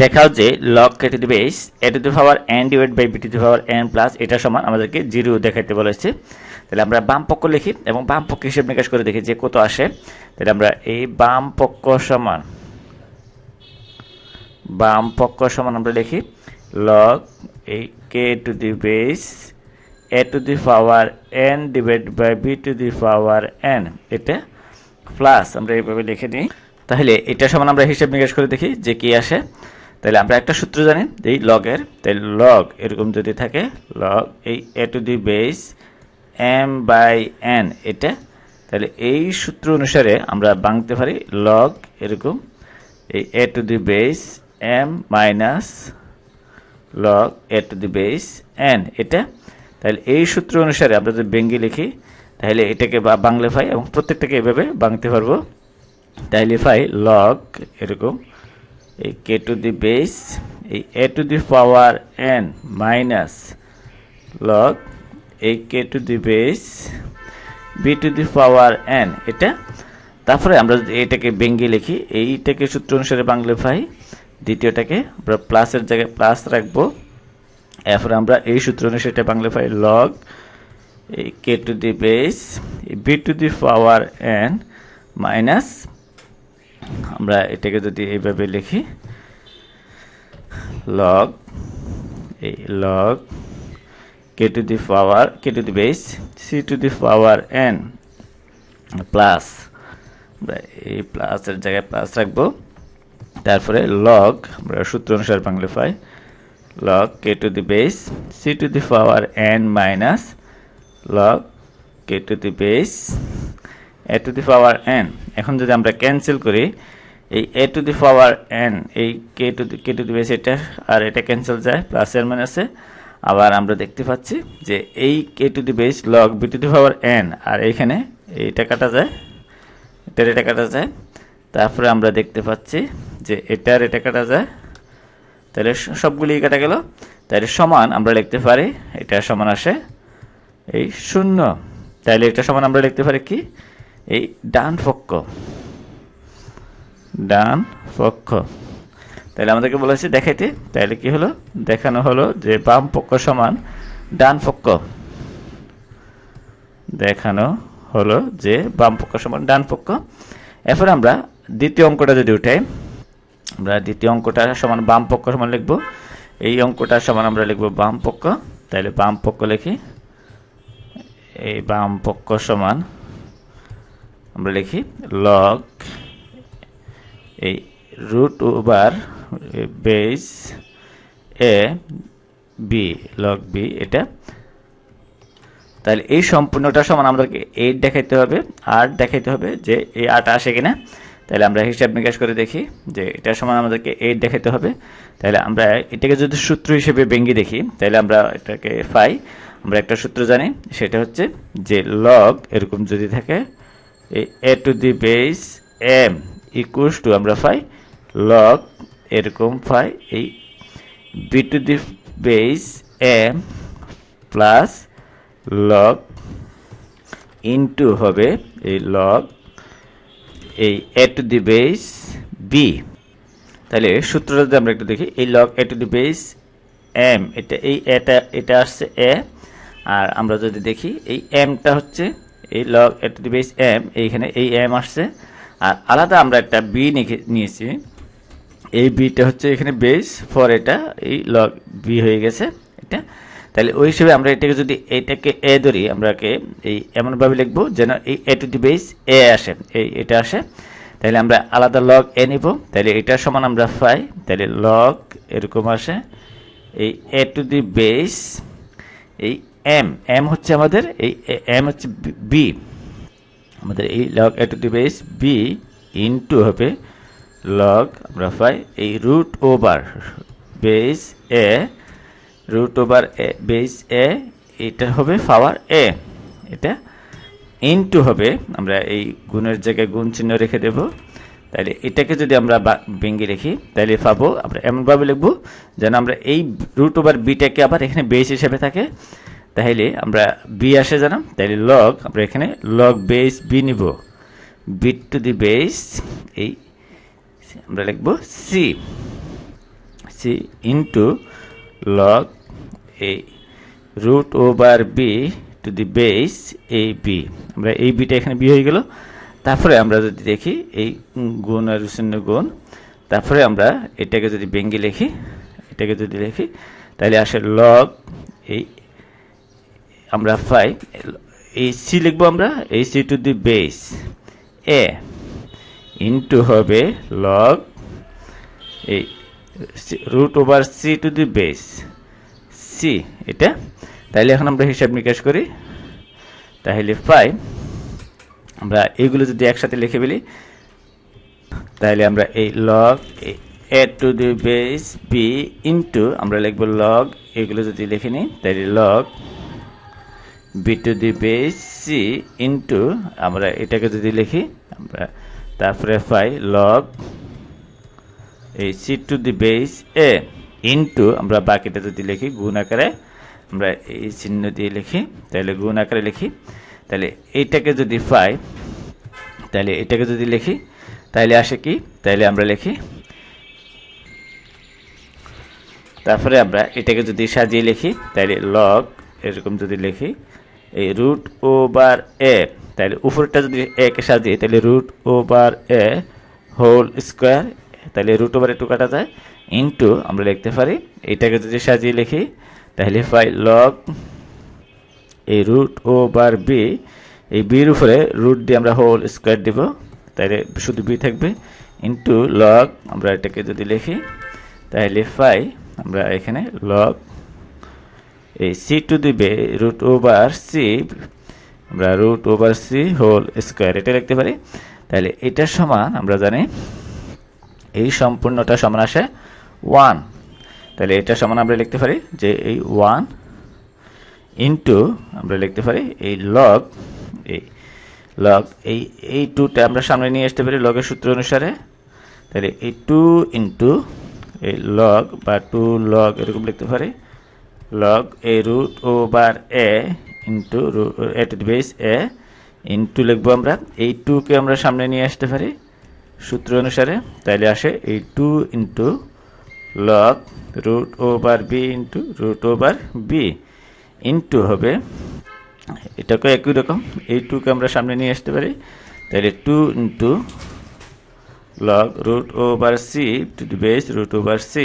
দেখাও যে লগ কেটে দিবে base a to the power n divide by b to the power n plus এটা সমান আমাদেরকে জিরো দেখাইতে বলেছে তাহলে আমরা বাম পক্ষ লিখি এবং বাম পক্ষ হিসেব নিকাশ করে দেখি যে কত আসে তাহলে আমরা এই বাম পক্ষ সমান বাম পক্ষ সমান আমরা লিখি লক এই K to the base a to the power n divide by b to the power n এটা প্লাস আমরা এইভাবে লিখে নিই তাহলে এটা সমান আমরা হিসাব নিকাশ করে দেখি যে কি আসে তাহলে আমরা একটা সূত্র জানি এই লগের তাই লগ এরকম যদি থাকে লগ এই a to the base m by n এটা তাহলে এই সূত্র অনুসারে আমরা বাঙতে পারি লগ এরকম এই a to the base m minus log a to the base n এটা তাহলে এই সূত্র অনুসারে আমরা যদি বেঙ্গি লিখি তাহলে এটাকে বাংলা ফাই এবং প্রত্যেকটাকে এভাবে বাংতে পারবো তাহলে ফাই লগ এরকম এই কে টু দি বেস এই a to the power n minus log এই K to the base b to the power n এটা তারপরে আমরা যদি এটাকে বেঙ্গি লিখি এইটাকে সূত্র অনুসারে ভাই দ্বিতীয়টাকে আমরা প্লাসের জায়গায় প্লাস রাখবো এরপরে আমরা এই সূত্র অনুসারে এটা ভাই লগ এই K to the base b to the power n minus আমরা এটাকে যদি এইভাবে লিখি লগ এই log K to the power K to the base c to the power n plus আমরা এই প্লাসের জায়গায় প্লাস রাখবো তারপরে লগ আমরা সূত্র অনুসারে বাংলা পাই K to the the c to the power power minus log K to the the a to the power n এখন যদি আমরা ক্যান্সেল করি এই a to the power n এই K to the K to the base এটা আর এটা cancel যায় প্লাস এর মাইনাসে আবার আমরা দেখতে পাচ্ছি যে এই K to the base log b to the power n আর এইখানে এইটা কাটা যায় এটার এটা কাটা যায় তারপরে আমরা দেখতে পাচ্ছি যে এটার এটা কাটা যায় তাহলে সবগুলি কাটা গেল তাহলে সমান আমরা লিখতে পারি এটা সমান আসে এই শূন্য তাহলে এটা সমান আমরা লিখতে পারি কি এই ডান পক্ষ ডান পক্ষ তাহলে আমাদেরকে বলেছে দেখাইতে তাহলে কি হলো দেখানো হলো যে বাম পক্ষ সমান ডান পক্ষ দেখানো হলো যে বাম পক্ষ সমান ডান পক্ষ এরপর আমরা দ্বিতীয় অঙ্কটা যদি উঠাই আমরা দ্বিতীয় অঙ্কটা সমান বাম পক্ষ সমান লিখব এই অঙ্কটা সমান আমরা লিখব বাম পক্ষ তাহলে বাম পক্ষ লিখি এই বাম পক্ষ সমান আমরা লিখি লগ এই root over base a b log b এটা তাহলে এই সম্পূর্ণটা সমান আমাদেরকে এইট দেখাইতে হবে আর দেখাইতে হবে যে এই আটা আসে কিনা তাহলে আমরা হিসাব নিকাশ করে দেখি যে এটার সমান আমাদেরকে এইট দেখাতে হবে তাহলে আমরা এটাকে যদি সূত্র হিসেবে ব্যঙ্গি দেখি তাহলে আমরা এটাকে পাই আমরা একটা সূত্র জানি সেটা হচ্ছে যে লগ এরকম যদি থাকে এই a to the base m equals to আমরা পাই লগ এরকম পাই এই b to the base m plus log into হবে এই লগ এই a to the base b তাহলে সূত্রটা যদি আমরা একটু দেখি এই log a to the base m এটা এই এটা এটা আসছে এ আর আমরা যদি দেখি এই এমটা হচ্ছে এই log a to the base m এইখানে এই এম আসছে আর আলাদা আমরা একটা বি নিয়েছি এই বিটা হচ্ছে এখানে বেস ফর এটা এই লগ বি হয়ে গেছে এটা তাহলে ওই হিসেবে আমরা এটাকে যদি এটাকে এ ধরি আমরাকে এই এমনভাবে লিখবো যেন এই এ টু দি বেস এ আসে এই এটা আসে তাহলে আমরা আলাদা লগ এ নিব তাহলে এটা সমান আমরা পাই তাহলে লগ এরকম আসে এই এ টু দি বেস এই এম এম হচ্ছে আমাদের এই এম হচ্ছে বি আমাদের এই log a to the base b into হবে লগ আমরা পাই এই root over base a root over a base a এটা হবে পাওয়ার এ এটা ইনটু হবে আমরা এই গুণের জায়গায় গুণ চিহ্ন রেখে দেব তাহলে এটাকে যদি আমরা ভেঙে রেখি তাহলে পাবো আমরা এমনভাবে লিখবো যেন আমরা এই রুট ওভার বিটাকে আবার এখানে বেস হিসেবে থাকে তাহলে আমরা বি আসে জানাম তাহলে লগ আমরা এখানে লগ বেস বি নিব বি টু দি বেস এই আমরা লিখব সি সি ইন্টু লগ এই root over b to the base a b আমরা এই বিটা এখানে বি হয়ে গেল তারপরে আমরা যদি দেখি এই গুণ আর শূন্য গুণ তারপরে আমরা এটাকে যদি বেঙ্গি লিখি এটাকে যদি লিখি তাহলে আসে লগ এই আমরা পাই এই সি লিখবো আমরা এই c to the base a into হবে লগ এই root over c to the base c এটা তাহলে এখন আমরা হিসাব নিকাশ করি তাহলে পাই আমরা এইগুলো যদি একসাথে লিখে ফেলি তাহলে আমরা এই log a to the base b into আমরা লিখবো লগ এগুলো যদি লিখে নিই তাহলে log b to the base c into আমরা এটাকে যদি লিখি আমরা তারপরে পাই লগ এই c to the base a into আমরা বাকিটা যদি লিখি গুণ আকারে আমরা এই চিহ্ন দিয়ে লিখি তাহলে গুণ আকারে লিখি তাহলে এইটাকে যদি পাই তাহলে এটাকে যদি লিখি তাহলে আসে কি তাহলে আমরা লিখি তারপরে আমরা এটাকে যদি সাজিয়ে লিখি তাহলে লগ এরকম যদি লিখি এই রুট ওভার এ তাহলে উপরটা যদি একে সাজিয়ে তাহলে root over a whole square তাহলে রুট ওভার একটু কাটা যায় ইন্টু আমরা লিখতে পারি এটাকে যদি সাজিয়ে লিখি তাহলে পাই লগ এই রুট ওভার বি এই বির উপরে রুট দিয়ে আমরা হোল স্কোয়ার দিব তাহলে শুধু বি থাকবে ইন্টু লগ আমরা এটাকে যদি লিখি তাহলে পাই আমরা এখানে লগ এই c to the base root over c আমরা root over c whole square এটা লিখতে পারি তাহলে এটা সমান আমরা জানি এই সম্পূর্ণটা সমান আসে ওয়ান তাহলে এটা সমান আমরা লিখতে পারি যে এই ওয়ান ইন্টু আমরা লিখতে পারি এই লগ এই লগ এই এই টুটা আমরা সামনে নিয়ে আসতে পারি লগের সূত্র অনুসারে তাহলে এই টু ইন্টু এই লগ বা টু লগ এরকম লিখতে পারি log a root over a into at the A a into লিখবো আমরা এই টুকে আমরা সামনে নিয়ে আসতে পারি সূত্র অনুসারে তাহলে আসে এই two into log root over b into root over b into হবে এটাকে একই রকম এই টুকে আমরা সামনে নিয়ে আসতে পারি তাহলে two into log root over c to base root over c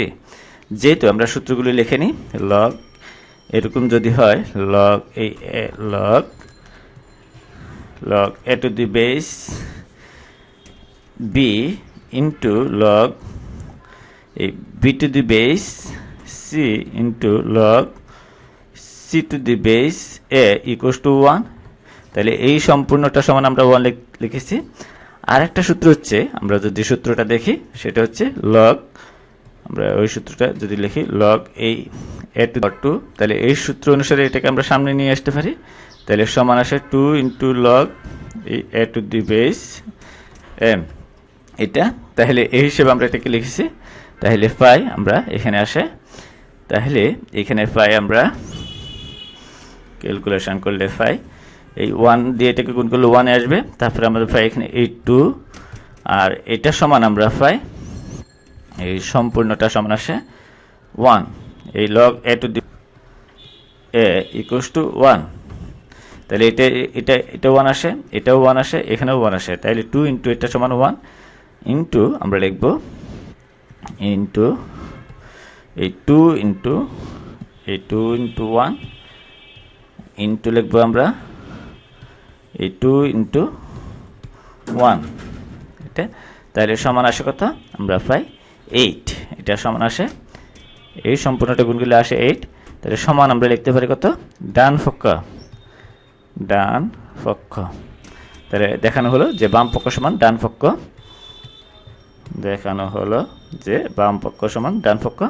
যেহেতু আমরা সূত্রগুলি লিখে নিই লগ এরকম যদি হয় লগ এই log log a to the base b into log এই b to the base c into log c to the base a equals to one তাহলে এই সম্পূর্ণটা সমান আমরা ওয়ান লিখেছি আর একটা সূত্র হচ্ছে আমরা যদি সূত্রটা দেখি সেটা হচ্ছে লগ আমরা ওই সূত্রটা যদি লিখি লগ এই এ টু টু তাহলে এই সূত্র অনুসারে এটাকে আমরা সামনে নিয়ে আসতে পারি তাহলে সমান আসে টু ইন্টু লগ এই a to the base m এটা তাহলে এই হিসেবে আমরা এটাকে লিখেছি তাহলে পাই আমরা এখানে আসে তাহলে এখানে পাই আমরা ক্যালকুলেশন করলে পাই এই ওয়ান দিয়ে এটাকে গুণ করলে ওয়ানে আসবে তারপরে আমাদের পাই এখানে এইট টু আর এটা সমান আমরা পাই এই সম্পূর্ণটা সমান আসে ওয়ান এই log a to the a equals to one তাহলে এটা এটা এটা ওয়ান আসে এটাও ওয়ান আসে এখানেও ওয়ান আসে তাহলে টু ইন্টু এটা সমান ওয়ান ইন্টু আমরা লিখব ইন্টু এই টু ইন্টু এই টু ইন্টু ওয়ান ইন্টু লিখবো আমরা এই টু ইন্টু ওয়ান এটা তাহলে সমান আসে কথা আমরা পাই এইট এটা সমান আসে এই সম্পূর্ণটা গুণ করলে আসে এইট তাহলে সমান আমরা লিখতে পারি কত ডান পক্ষ ডান পক্ষ তাহলে দেখানো হলো যে বাম পক্ষ সমান ডান পক্ষ দেখানো হলো যে বাম পক্ষ সমান ডান পক্ষ